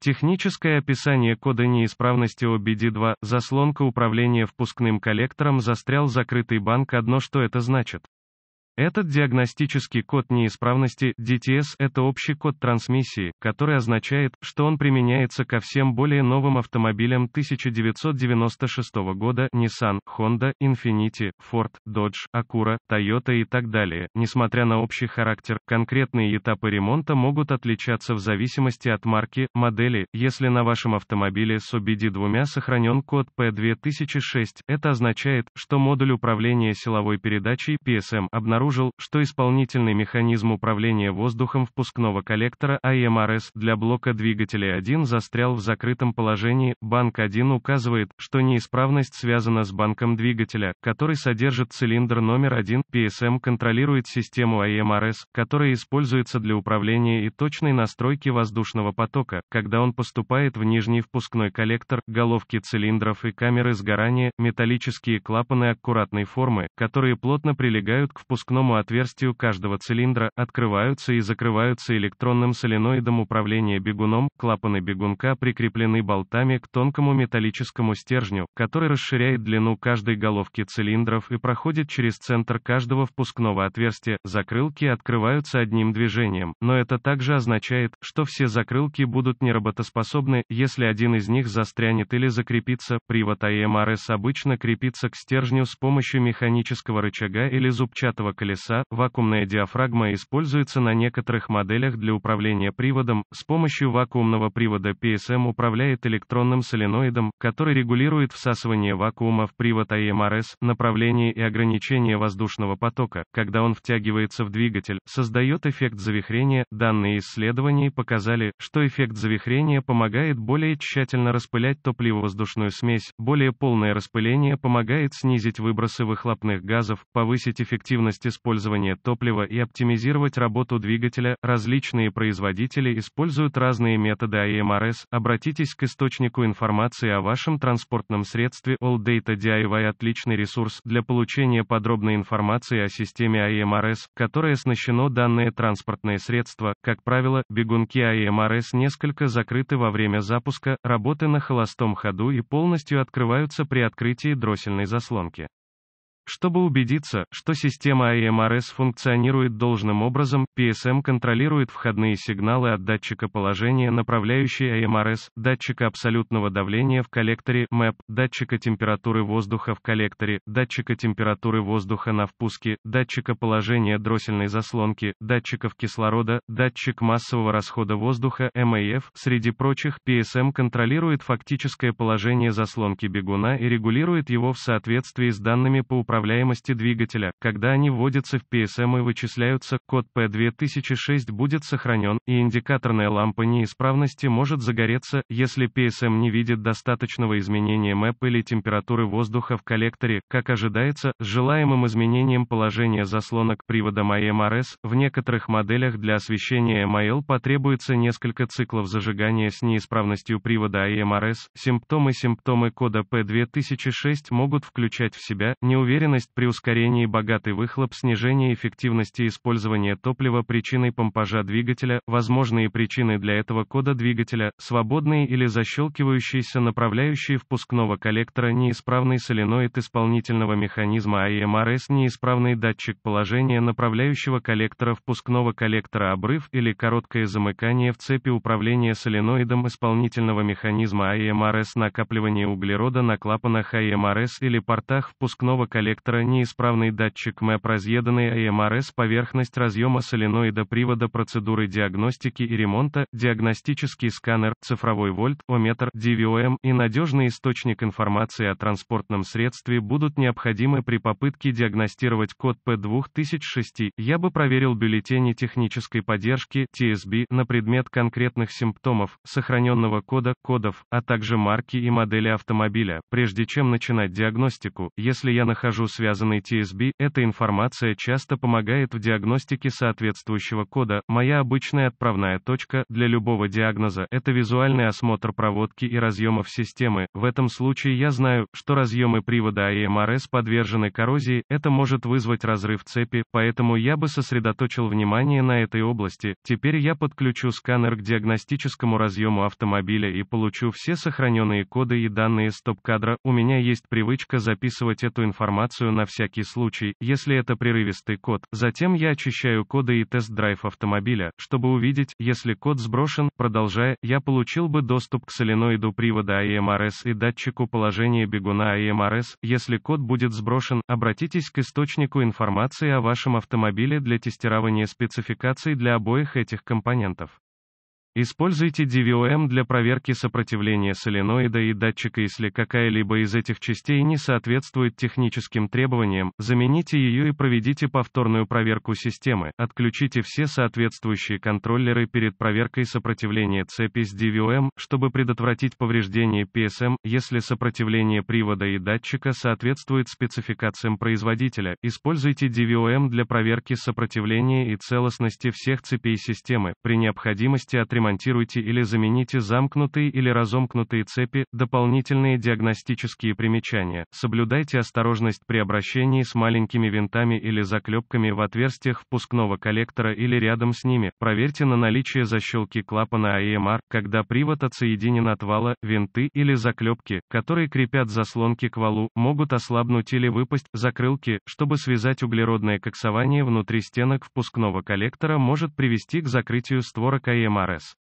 Техническое описание кода неисправности OBD2, заслонка управления впускным коллектором застрял закрытый банк одно что это значит. Этот диагностический код неисправности DTS – это общий код трансмиссии, который означает, что он применяется ко всем более новым автомобилям 1996 года Nissan, Honda, Infiniti, Ford, Dodge, Acura, Toyota и так далее. Несмотря на общий характер, конкретные этапы ремонта могут отличаться в зависимости от марки, модели. Если на вашем автомобиле с OBD2 сохранен код P2006, это означает, что модуль управления силовой передачей PSM обнаружен обнаружил, что исполнительный механизм управления воздухом впускного коллектора АМРС для блока двигателя 1 застрял в закрытом положении. Банк 1 указывает, что неисправность связана с банком двигателя, который содержит цилиндр номер 1. PSM контролирует систему АМРС, которая используется для управления и точной настройки воздушного потока, когда он поступает в нижний впускной коллектор, головки цилиндров и камеры сгорания, металлические клапаны аккуратной формы, которые плотно прилегают к впускному одному отверстию каждого цилиндра, открываются и закрываются электронным соленоидом управления бегуном, клапаны бегунка прикреплены болтами к тонкому металлическому стержню, который расширяет длину каждой головки цилиндров и проходит через центр каждого впускного отверстия, закрылки открываются одним движением, но это также означает, что все закрылки будут неработоспособны, если один из них застрянет или закрепится, привод АМРС обычно крепится к стержню с помощью механического рычага или зубчатого колеса, вакуумная диафрагма используется на некоторых моделях для управления приводом, с помощью вакуумного привода PSM управляет электронным соленоидом, который регулирует всасывание вакуума в привод АМРС, направление и ограничение воздушного потока, когда он втягивается в двигатель, создает эффект завихрения. Данные исследования показали, что эффект завихрения помогает более тщательно распылять топливо-воздушную смесь, более полное распыление помогает снизить выбросы выхлопных газов, повысить эффективность использования топлива и оптимизировать работу двигателя. Различные производители используют разные методы АМРС. Обратитесь к источнику информации о вашем транспортном средстве. All Data DIY отличный ресурс для получения подробной информации о системе АМРС, которой оснащено данное транспортное средство. Как правило, бегунки АМРС несколько закрыты во время запуска, работы на холостом ходу и полностью открываются при открытии дроссельной заслонки. Чтобы убедиться, что система AMRS функционирует должным образом, PSM контролирует входные сигналы от датчика положения направляющей AMRS, датчика абсолютного давления в коллекторе MAP, датчика температуры воздуха в коллекторе, датчика температуры воздуха на впуске, датчика положения дроссельной заслонки, датчиков кислорода, датчик массового расхода воздуха MAF. Среди прочих, PSM контролирует фактическое положение заслонки бегуна и регулирует его в соответствии с данными по управлению управляемости двигателя, когда они вводятся в PSM и вычисляются, код P2006 будет сохранен, и индикаторная лампа неисправности может загореться, если PSM не видит достаточного изменения МЭП или температуры воздуха в коллекторе, как ожидается, с желаемым изменением положения заслонок привода АМРС, в некоторых моделях для освещения МАЛ потребуется несколько циклов зажигания с неисправностью привода АМРС, симптомы симптомы кода P2006 могут включать в себя неуверенность Медленность при ускорении богатый выхлоп, снижение эффективности использования топлива причиной помпажа двигателя, возможные причины для этого кода двигателя, свободные или защелкивающиеся направляющие впускного коллектора, неисправный соленоид исполнительного механизма АМРС, неисправный датчик положения направляющего коллектора впускного коллектора обрыв или короткое замыкание в цепи управления соленоидом исполнительного механизма АМРС, накапливание углерода на клапанах АМРС или портах впускного коллектора коллектора неисправный датчик МЭП разъеданный АМРС поверхность разъема соленоида привода процедуры диагностики и ремонта, диагностический сканер, цифровой вольт, ометр, DVOM эм и надежный источник информации о транспортном средстве будут необходимы при попытке диагностировать код P2006. Я бы проверил бюллетени технической поддержки TSB на предмет конкретных симптомов, сохраненного кода, кодов, а также марки и модели автомобиля, прежде чем начинать диагностику. Если я нахожу связанный TSB, эта информация часто помогает в диагностике соответствующего кода. Моя обычная отправная точка для любого диагноза – это визуальный осмотр проводки и разъемов системы. В этом случае я знаю, что разъемы привода AMRS а подвержены коррозии, это может вызвать разрыв цепи, поэтому я бы сосредоточил внимание на этой области. Теперь я подключу сканер к диагностическому разъему автомобиля и получу все сохраненные коды и данные стоп-кадра. У меня есть привычка записывать эту информацию информацию на всякий случай, если это прерывистый код, затем я очищаю коды и тест-драйв автомобиля, чтобы увидеть, если код сброшен, продолжая, я получил бы доступ к соленоиду привода АМРС и датчику положения бегуна АМРС, если код будет сброшен, обратитесь к источнику информации о вашем автомобиле для тестирования спецификаций для обоих этих компонентов. Используйте DVOM для проверки сопротивления соленоида и датчика если какая-либо из этих частей не соответствует техническим требованиям, замените ее и проведите повторную проверку системы, отключите все соответствующие контроллеры перед проверкой сопротивления цепи с DVOM, чтобы предотвратить повреждение PSM, если сопротивление привода и датчика соответствует спецификациям производителя, используйте DVOM для проверки сопротивления и целостности всех цепей системы, при необходимости отремонтируйте отремонтируйте или замените замкнутые или разомкнутые цепи, дополнительные диагностические примечания, соблюдайте осторожность при обращении с маленькими винтами или заклепками в отверстиях впускного коллектора или рядом с ними, проверьте на наличие защелки клапана AMR, когда привод отсоединен от вала, винты или заклепки, которые крепят заслонки к валу, могут ослабнуть или выпасть, закрылки, чтобы связать углеродное коксование внутри стенок впускного коллектора может привести к закрытию створок АМРС.